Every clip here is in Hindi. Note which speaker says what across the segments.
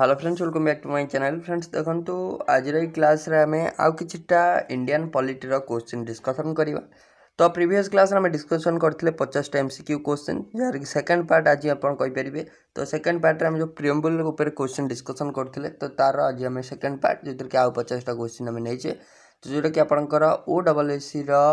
Speaker 1: Hello friends welcome back to my channel friends देखो तो आज क्लास रे आम आउ तो कि इंडियान पलिटर क्वेश्चन डिस्कसन करवा तो प्रीवियस क्लास रे डिस्कसन करते पचास टाइम सिक्यू क्वेश्चन जहाँ कि सेकेंड पार्ट आज आपारे तो सेकेंड पार्ट में जो प्रियम्बुल क्वेश्चन डिस्कसन करते तो तार आज आम सेकेंड पार्ट जो थी आउ पचासटा क्वेश्चन आम नहींचे तो जोटा कि आप डबल एसी रहा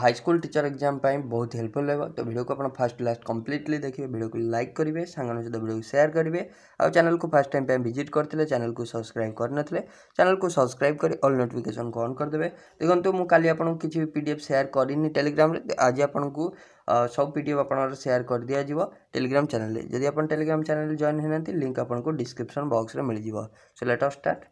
Speaker 1: हाई स्कूल टीचर एग्जाम पे बहुत हेल्पफुल रहा तो वीडियो को आप फास्ट लास्ट कंप्लीटली देखिए वीडियो को लाइक करेंगे सांगों सहित वीडियो को सेयार करेंगे आ चैनल को फास्ट टाइम भिजिट करते चैनल को सब्सक्राइब करते चैनल को सब्सक्राइब कर अल्ल नोटिकेसन को अन् करदे देखो मुझे काली आपको किसी भी पी डी एफ सेयार करनी टेलीग्राम आज आपको सब पी डी एफ आपर सेयार कर दिजाव टेलीग्राम चेल जब आप टेलीग्राम चेल जॉन होना लिंक आपको डिस्क्रिप्स बक्स में मिल जाव सो लेट स्टार्ट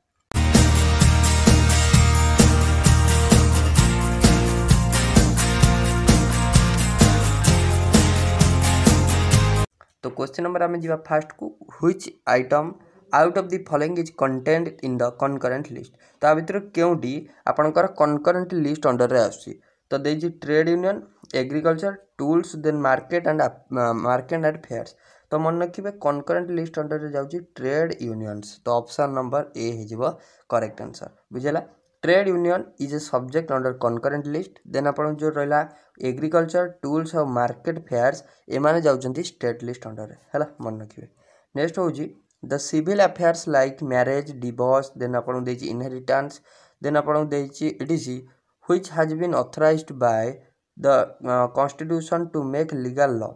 Speaker 1: तो क्वेश्चन नंबर आम जा फास्ट को which item out of the following is contained in the concurrent list तो आ भितर क्योंटी आपंकर कनकरेन्ट लिस्ट अंडर आसी तो the trade union agriculture tools then market and market and fairs तो मन रखिए कनकरेन्ट लिस्ट अंडर जाऊँगी ट्रेड यूनियन्स तो अपसन नंबर ए हो करेक्ट आंसर बुझेगा trade union is a subject under concurrent list then आप जो रहा ଏଗ୍ରିକଲଚର ଟୁଲ୍ସ ଆଉ ମାର୍କେଟ ଫେୟାର୍ସ ଏମାନେ ଯାଉଛନ୍ତି ଷ୍ଟେଟ୍ ଲିଷ୍ଟ ଅଣ୍ଡରରେ ହେଲା ମନେ ରଖିବେ ନେକ୍ସଟ ହେଉଛି the civil affairs like marriage divorce then ଆପଣଙ୍କୁ ଦେଇଛି ଇନହେରିଟାନ୍ସ ଦେନ୍ ଆପଣଙ୍କୁ ଦେଇଛି ଇଡିସି which has been authorized by the constitution to make legal law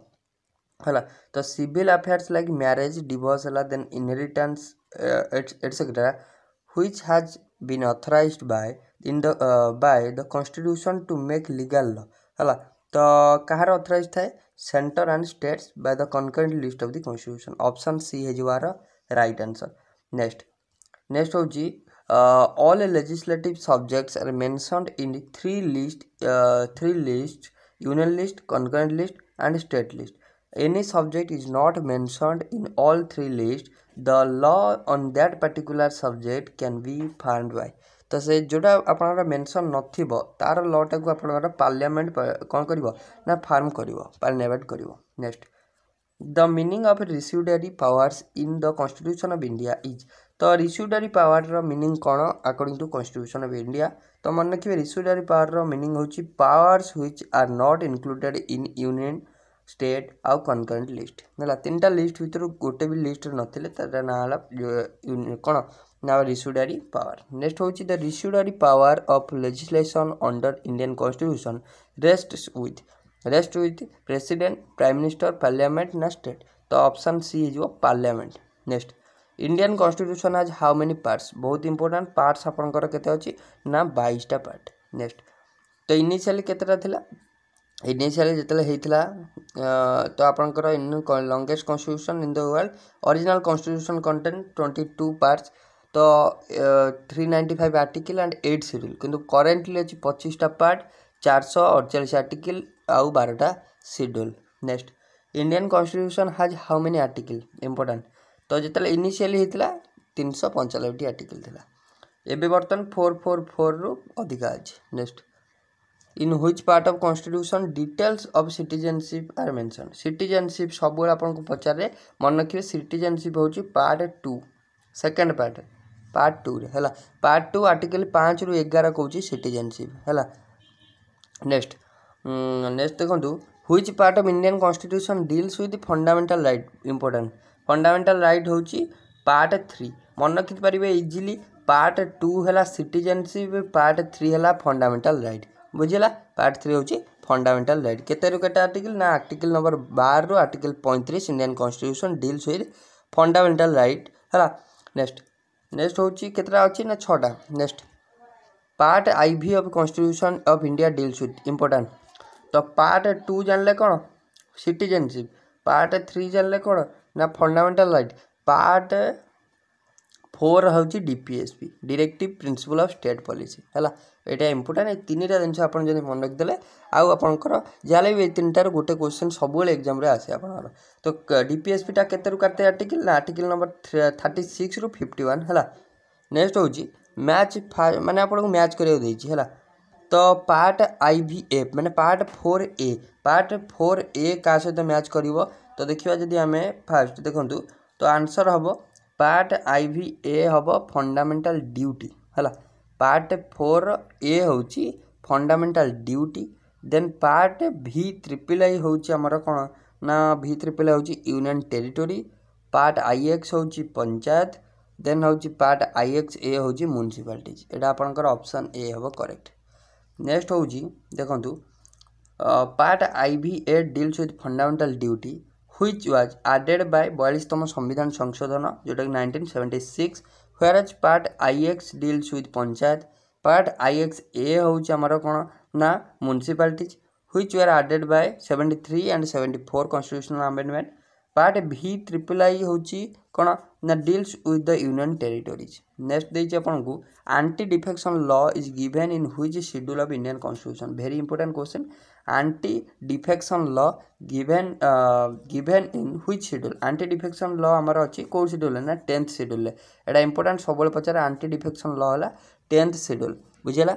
Speaker 1: ହେଲା ତ civil affairs like marriage divorce ହେଲା then inheritance etcetera which has been authorized by in the uh, by the constitution to make legal law है तो कह authorized the centre and states by the concurrent list of the constitution option C has right answer next next हूँ all legislate subjects are mentioned in three list three list union list concurrent list and state list any subject is not mentioned in all three list the law on that particular subject can be find by ତ ସେ ଯେଉଁଟା ଆପଣଙ୍କର ମେନସନ୍ ନଥିବ ତା'ର ଲ'ଟାକୁ ଆପଣଙ୍କର ପାର୍ଲିଆମେଣ୍ଟ କ'ଣ କରିବ ନା ଫାର୍ମ କରିବ ପାର୍ଲିଆମେଣ୍ଟ କରିବ next the meaning of residuary powers in the constitution of India is ତ ରିସିଡ଼ାରୀ ପାୱାରର ମିନିଂ କ'ଣ according to constitution of India ତ ମନେ ରଖିବେ ରିସିଡ଼ାରୀ ପାୱାରର ମିନିଂ ହେଉଛି powers which are not included in union state ଆଉ କନକରେଣ୍ଟ ଲିଷ୍ଟ ହେଲା ତିନିଟା ଲିଷ୍ଟ ଭିତରୁ ଗୋଟେ ବି ଲିଷ୍ଟରେ ନଥିଲେ ତା'ର ନାଁ ହେଲା କ'ଣ now residuary power नेक्स्ट हूँ the residuary power of legislation under indian constitution rests with rest with president prime minister parliament na state तो अपसन सी हो पार्लियामेंट नेक्स्ट इंडियान कन्स्टिट्यूशन आज हाउ मेनि पार्टस बहुत इंपोर्टाट पार्टस आपंकर ना बैसटा पार्ट नेक्स्ट तो इनिशियाली केतटा थिला इनिशियल जिते होता तो आपंकर longest constitution in the world original constitution content twenty two parts ତ three ninety five article and eight schedule କିନ୍ତୁ କରେଣ୍ଟଲି ଅଛି ପଚିଶଟା ପାର୍ଟ ଚାରିଶହ ଅଡ଼ଚାଳିଶ ଆର୍ଟିକିଲ୍ ଆଉ ବାରଟା schedule next Indian constitution has how many article important ତ ଯେତେବେଳେ ଇନିସିଆଲି ହେଇଥିଲା ତିନିଶହ ପଞ୍ଚାନବେଟି ଆର୍ଟିକିଲ୍ ଥିଲା ଏବେ ବର୍ତ୍ତମାନ ଫୋର୍ ଫୋର୍ ଫୋର୍ରୁ ଅଧିକା ଅଛି next in which part of constitution details of citizenship are mention citizenship ସବୁବେଳେ ଆପଣଙ୍କୁ ପଚାରେ ମନେ ରଖିବେ ସିଟିଜେନସିପ୍ ହେଉଛି part two second part part ଟୁରେ ହେଲା ପାର୍ଟ ଟୁ ଆର୍ଟିକଲ୍ ପାଞ୍ଚରୁ ଏଗାର କହୁଛି ସିଟିଜେନସିପ୍ ହେଲା ନେକ୍ସଟ ନେକ୍ସଟ ଦେଖନ୍ତୁ which part of Indian constitution deals with fundamental right important fundamental right ହେଉଛି ପାର୍ଟ ଥ୍ରୀ ମନେ ରଖିପାରିବେ ଇଜିଲି ପାର୍ଟ ଟୁ ହେଲା ସିଟିଜେନସିପ୍ ପାର୍ଟ ଥ୍ରୀ ହେଲା ଫଣ୍ଡାମେଣ୍ଟାଲ ରାଇଟ୍ ବୁଝିଲା ପାର୍ଟ ଥ୍ରୀ ହେଉଛି ଫଣ୍ଡାମେଣ୍ଟାଲ ରାଇଟ୍ କେତେରୁ କେତେ ଆର୍ଟିକଲ୍ ନା ଆର୍ଟିକଲ୍ ନମ୍ବର ବାରରୁ ଆର୍ଟିକଲ୍ ପଇଁତିରିଶ Indian constitution deals with fundamental right ହେଲା ନେକ୍ସଟ ନେକ୍ସଟ ହେଉଛି କେତେଟା ଅଛି ନା ଛଅଟା next part I V of constitution of India deals with important ତ ପାର୍ଟ ଟୁ ଜାଣିଲେ କ'ଣ ସିଟିଜେନସିପ୍ ପାର୍ଟ ଥ୍ରୀ ଜାଣିଲେ କ'ଣ ନା ଫଣ୍ଡାମେଣ୍ଟାଲ ରାଇଟ୍ ପାର୍ଟ ଫୋର୍ ହେଉଛି D P S P directive principle of state policy ହେଲା ଏଇଟା ଇମ୍ପୋର୍ଟାଣ୍ଟ ଏ ତିନିଟା ଜିନିଷ ଆପଣ ଯଦି ମନେ ରଖିଦେଲେ ଆଉ ଆପଣଙ୍କର ଯାହାହେଲେ ବି ଏଇ ତିନିଟାରୁ ଗୋଟେ କ୍ୱେଶ୍ଚନ୍ ସବୁବେଳେ ଏକ୍ଜାମ୍ରେ ଆସେ ଆପଣଙ୍କର ତ ଡି ପି ଏସ୍ ପିଟା କେତେରୁ କେତେ ଆର୍ଟିକିଲ୍ ନା ଆର୍ଟିକିଲ୍ ନମ୍ବର ଥାର୍ଟି ସିକ୍ସରୁ ଫିଫ୍ଟି ୱାନ୍ ହେଲା ନେକ୍ସଟ ହେଉଛି ମ୍ୟାଚ୍ ମାନେ ଆପଣଙ୍କୁ ମ୍ୟାଚ୍ କରିବାକୁ ଦେଇଛି ହେଲା ତ ପାର୍ଟ ଆଇ ଭି ଏଫ୍ ମାନେ part four A part four A କାହା ସହିତ ମ୍ୟାଚ୍ କରିବ ତ ଦେଖିବା ଯଦି ଆମେ ଫାର୍ଷ୍ଟ ଦେଖନ୍ତୁ ତ ଆନ୍ସର୍ ହେବ पार्ट आई भि ए हम फंडामेटाल ड्यूटी है पार्ट फोर ए हूँ fundamental duty then part V triple I हूँ आम कौन ना भि ट्रिपिल हूँ union territory part I X हूँ पंचायत देन हूँ पार्ट आई एक्स ए हूँ म्यूनिशिपालीज एटा आपंकर अपसन ए हम करेक्ट नेक्स्ट हूँ देखूँ part I V A deals with fundamental duty which was added by বয়াল্লিশতম সংবিধান সংশোধন যেটা nineteen seventy six whereas part I X deals with panchayat part I X A হচ্ছে আমার কোণ না municipalities which were added by seventy three and seventy four constitutional amendment part V triple I ହେଉଛି କ'ଣ ନା deals with the union territories next ଦେଇଛି ଆପଣଙ୍କୁ anti defection law is given in which schedule of Indian constitution very important question anti defection law given given in which schedule anti defection law ଆମର ଅଛି କେଉଁ ସିଡ୍ୟୁଲ୍ରେ ନା ଟେନ୍ଥ ସିଡ୍ୟୁଲ୍ରେ ଏଇଟା ଇମ୍ପୋର୍ଟାଣ୍ଟ ସବୁବେଳେ ପଚାରେ ଆଣ୍ଟି ଡିଫେକ୍ସନ୍ ଲ ହେଲା ଟେନ୍ଥ ସିଡ୍ୟୁଲ୍ ବୁଝିଲା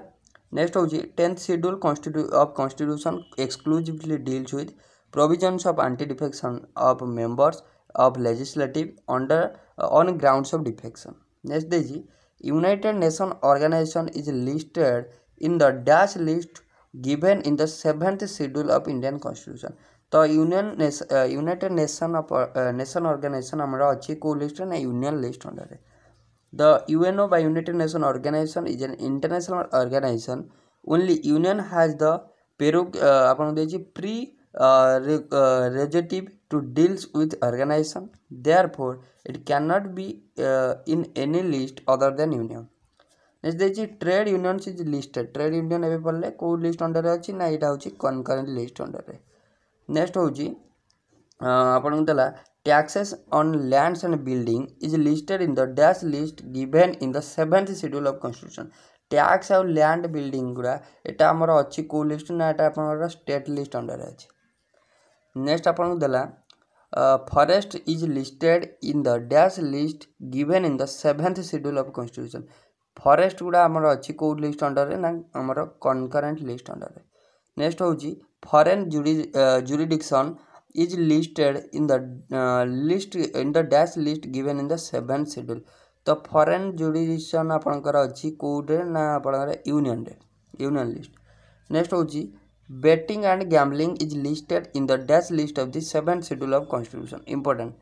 Speaker 1: ନେକ୍ସଟ ହେଉଛି ଟେନ୍ଥ ସିଡ୍ୟୁଲ୍ କନଷ୍ଟିଟ୍ୟୁ of constitution exclusively deals with provisions of anti-defection of members of legislative under on grounds of defection next देखिए United Nation Organization is listed in the dash list given in the seventh schedule of Indian constitution तो union United Nation of Nation Organization हमारा अच्छे को लिस्ट ना यूनियन लिस्ट अंडर है The UNO by United Nations Organization is an international organization. Only union has the prerogative uh, relative to deals with organization therefore it cannot be in any list other than union next ଦେଇଛି trade union is listed trade union ଏବେ ପଡ଼ିଲେ କେଉଁ ଲିଷ୍ଟ ଅଣ୍ଡରରେ ଅଛି ନା ଏଇଟା ହେଉଛି କନକରେଣ୍ଟ ଲିଷ୍ଟ ଅଣ୍ଡରରେ ନେକ୍ସଟ ହେଉଛି ଆପଣଙ୍କୁ ଦେଲା taxes on lands and building is listed in the dash list given in the seventh schedule of constitution tax ଆଉ ଲ୍ୟାଣ୍ଡ ବିଲ୍ଡିଂ ଗୁଡ଼ା ଏଇଟା ଆମର ଅଛି କେଉଁ ଲିଷ୍ଟ ନା ଏଇଟା ଆପଣଙ୍କର ଷ୍ଟେଟ୍ ଲିଷ୍ଟ ଅଣ୍ଡରରେ ଅଛି नेक्स्ट को देला forest is listed in the dash list given in the seventh schedule of constitution forest गुड़ा आमर अच्छी कौ लिस्ट अंडर ना आमर कनकरेन्ट लिस्ट अंडर नेक्स्ट हूँ foreign jurisdiction is listed in the list in the dash list given in the seven schedule तो फरेन जुरीडिक्शन आपणकर अच्छी कौटे ना आप यूनियन यूनियन लिस्ट नेक्स्ट हूँ betting and gambling is listed in the dash list of the seventh schedule of constitution important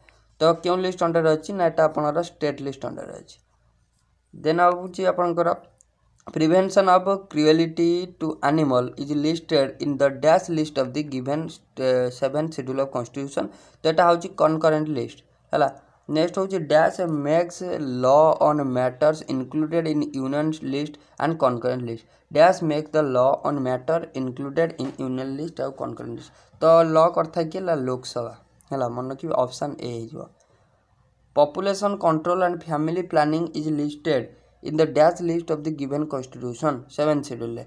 Speaker 1: ତ କେଉଁ ଲିଷ୍ଟ ଅଣ୍ଡର ଅଛି ନା ଏଇଟା ଆପଣଙ୍କର ଷ୍ଟେଟ୍ ଲିଷ୍ଟ ଅଣ୍ଡର ଅଛି ଦେନ୍ ହେଉଛି ଆପଣଙ୍କର prevention of cruelty to animal is listed in the dash list of the given seven schedule of constitution ତ ଏଇଟା ହେଉଛି କନକରେଣ୍ଟ ଲିଷ୍ଟ ହେଲା नेक्स्ट हूँ dash makes law on matters included in union list and concurrent list dash makes the law on matter included in union list आउ कनकरेंट लिस्ट तो ल करता है कि लोकसभा है मन रखिए अपसन ए हो population control and family planning is listed in the dash list of the given constitution seven schedule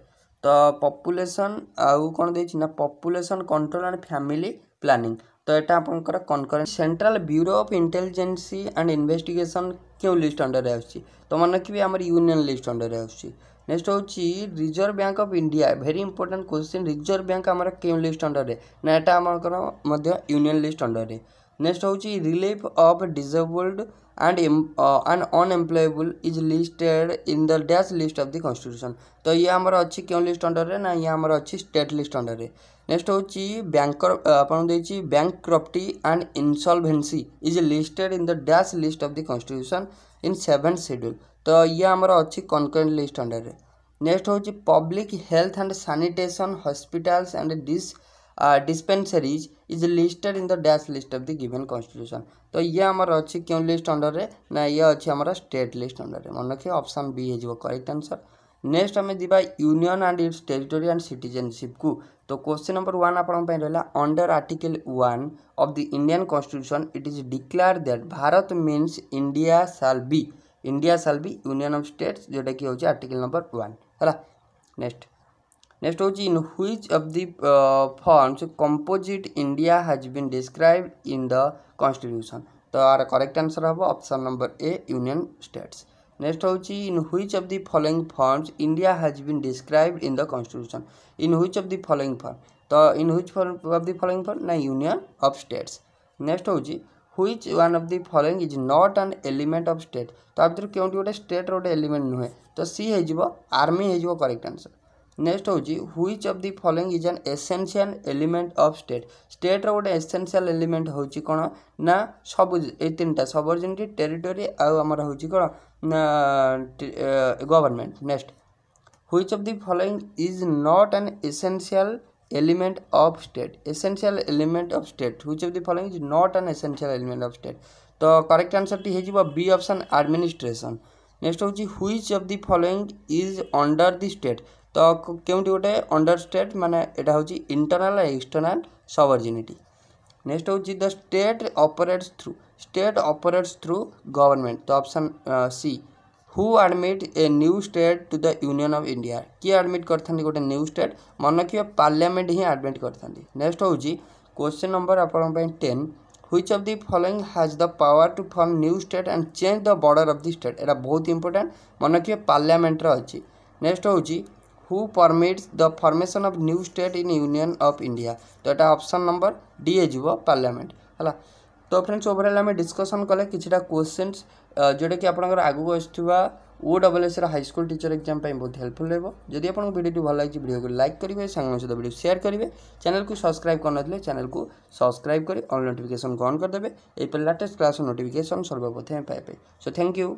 Speaker 1: तो पपुलेसन आउ कौन देना population control and family planning तो यहाँ आप concurrent central bureau of intelligence and investigation क्यों लिस्ट अंडर आसमान कि रखिए आम यूनियन लिस्ट अंडर आसक्स्ट हूँ reserve bank of India very important question reserve bank आम क्यों लिस्ट अंडर ना यहाँ यूनियन लिस्ट अंडर नेक्स्ट हूँ relief of disabled and and unemployable is listed in the dash list of the constitution तो ये आम अच्छी क्यों लिस्ट अंडर ना ये आम अच्छी स्टेट लिस्ट अंडर ନେକ୍ସଟ ହେଉଛି ବ୍ୟାଙ୍କର ଆପଣଙ୍କୁ ଦେଇଛି bankruptcy and insolvency is listed in the dash list of the constitution in seven schedule ତ ଇଏ ଆମର ଅଛି କନକରେଣ୍ଟ ଲିଷ୍ଟ ଅଣ୍ଡରରେ ନେକ୍ସଟ ହେଉଛି public health and sanitation hospitals and dis dispensaries is listed in the dash list of the given constitution तो ये आमर अच्छी क्यों लिस्ट अंडर रे ना ये अच्छी आमर स्टेट लिस्ट अंडर रे मन रखिए ऑप्शन बी हो करेक्ट आंसर ନେକ୍ସଟ ଆମେ ଯିବା union and its territory and ସିଟିଜେନସିପ୍କୁ ତ କ୍ୱେଶ୍ଚିନ୍ ନମ୍ବର ୱାନ୍ ଆପଣଙ୍କ ପାଇଁ ରହିଲା under article one of the Indian constitution it is declare that Bharat means India shall be India shall be union of states ଯେଉଁଟାକି ହେଉଛି ଆର୍ଟିକଲ୍ ନମ୍ବର ୱାନ୍ ହେଲା ନେକ୍ସଟ ନେକ୍ସଟ ହେଉଛି in which of the forms composite India has been describe in the constitution ତ ଆର କରେକ୍ଟ ଆନ୍ସର୍ ହେବ option number A union states next ହେଉଛି in which of the following forms India has been described in the constitution in which of the following form ତ in which of the following form ନା ୟୁନିୟନ୍ ଅଫ୍ ଷ୍ଟେଟ୍ସ ନେକ୍ସଟ ହେଉଛି which one of the following is not an element of state ତା ଭିତରୁ କେଉଁଠି ଗୋଟେ ଷ୍ଟେଟ୍ର ଗୋଟେ ଏଲିମେଣ୍ଟ ନୁହେଁ ତ ସି ହେଇଯିବ ଆର୍ମି ହେଇଯିବ କରେକ୍ଟ ଆନ୍ସର୍ ନେକ୍ସଟ ହେଉଛି which of the following is an essential element of state ଷ୍ଟେଟ୍ର ଗୋଟେ ଏସେନ୍ସିଆଲ ଏଲିମେଣ୍ଟ ହେଉଛି କ'ଣ ନା ସବୁ ଏଇ ତିନିଟା ସବର୍ଜିନିଟି ଟେରିଟୋରି ଆଉ ଆମର ହେଉଛି କ'ଣ ନା government next which of the following is not an essential element of state essential element of state which of the following is not an essential element of state ତ କରେକ୍ଟ আনসারটি ହେଇଯିବ ବି ଅପସନ୍ অপশন আডমিনিস্ট্রেশন ହେଉଛି which of the the is is the state ତ କେଉଁଠି ଗୋଟେ ଅଣ୍ଡର ଷ୍ଟେଟ୍ ମାନେ ଏଇଟା ହେଉଛି ଇଣ୍ଟରନାଲ୍ ଆଉ ଏକ୍ସଟର୍ନାଲ୍ ସବର୍ଜିନିଟି ନେକ୍ସଟ୍ ହେଉଛି the state operates through state operates through government ତ option C who admit a new state to the union of India କିଏ ଆଡ଼ମିଟ୍ କରିଥାନ୍ତି ଗୋଟେ ନ୍ୟୁ ଷ୍ଟେଟ୍ ମନେ ରଖିବେ ପାର୍ଲାମେଣ୍ଟ ହିଁ ଆଡ଼ମିଟ୍ କରିଥାନ୍ତି ନେକ୍ସଟ୍ ହେଉଛି କ୍ୱେଶ୍ଚିନ୍ ନମ୍ବର ଆପଣଙ୍କ ପାଇଁ ten which of the following has the power to form new state and change the border of the state এটা বহুত ইম্পর্টাট মনে রাখবে পার্লামেন্টর অছি নেক্সট হচ্ছে who permits the formation of new state in union of India तो यहाँ अप्सन नंबर डी हो पार्लियामेंट है तो फ्रेंड्स ओवरअल आम डिस्कसन कले कि क्वेश्चन जोटा कि आप आगे आसवा O double S high school teacher exam बहुत हेल्पफुल रही आपको भिडियो भल लगी भिडियो को लाइक करेंगे सांग सहित भिडियो सेयार करेंगे चैनल को सब्सक्राइब करना चैनल को सब्सक्राइब कर अल नोटिफिकेसन को अन् करदे लेटेस्ट क्लास नोटिकेसन सर्वप्रथम पाए सो थैंक यू